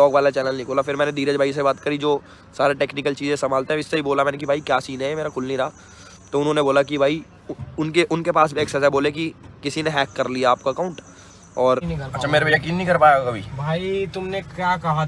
blog वाला channel नहीं खोला फिर मैंने धीरज भाई से बात करी जो सारे टेक्निकल चीज़ें संभालते हैं इससे ही बोला मैंने कि भाई क्या सीन है मेरा खुल नहीं रहा तो उन्होंने बोला कि भाई उनके उनके पास भी एक्सेस है बोले कि किसी ने हैक कर लिया आपका अकाउंट और अच्छा मेरे पे यकीन नहीं कर पाया कभी भाई तुमने क्या कहा